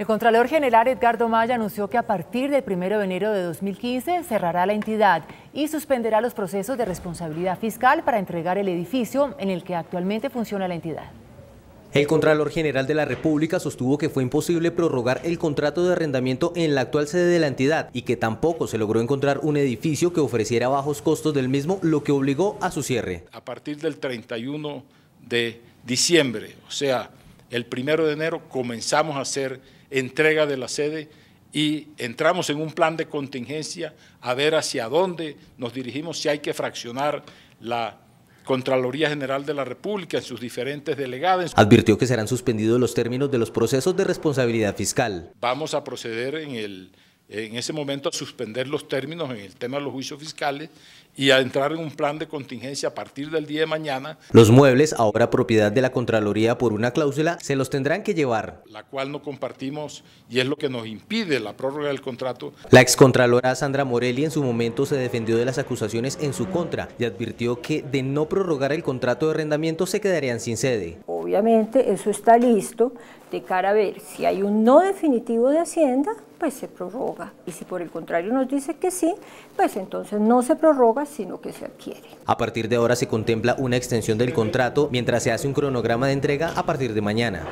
El Contralor General Edgardo Maya anunció que a partir del 1 de enero de 2015 cerrará la entidad y suspenderá los procesos de responsabilidad fiscal para entregar el edificio en el que actualmente funciona la entidad. El Contralor General de la República sostuvo que fue imposible prorrogar el contrato de arrendamiento en la actual sede de la entidad y que tampoco se logró encontrar un edificio que ofreciera bajos costos del mismo, lo que obligó a su cierre. A partir del 31 de diciembre, o sea, el primero de enero comenzamos a hacer entrega de la sede y entramos en un plan de contingencia a ver hacia dónde nos dirigimos, si hay que fraccionar la Contraloría General de la República en sus diferentes delegadas. Advirtió que serán suspendidos los términos de los procesos de responsabilidad fiscal. Vamos a proceder en el en ese momento a suspender los términos en el tema de los juicios fiscales y a entrar en un plan de contingencia a partir del día de mañana. Los muebles, ahora propiedad de la Contraloría por una cláusula, se los tendrán que llevar. La cual no compartimos y es lo que nos impide la prórroga del contrato. La excontralora Sandra Morelli en su momento se defendió de las acusaciones en su contra y advirtió que de no prorrogar el contrato de arrendamiento se quedarían sin sede. Obviamente eso está listo de cara a ver si hay un no definitivo de Hacienda, pues se prorroga. Y si por el contrario nos dice que sí, pues entonces no se prorroga, sino que se adquiere. A partir de ahora se contempla una extensión del contrato mientras se hace un cronograma de entrega a partir de mañana.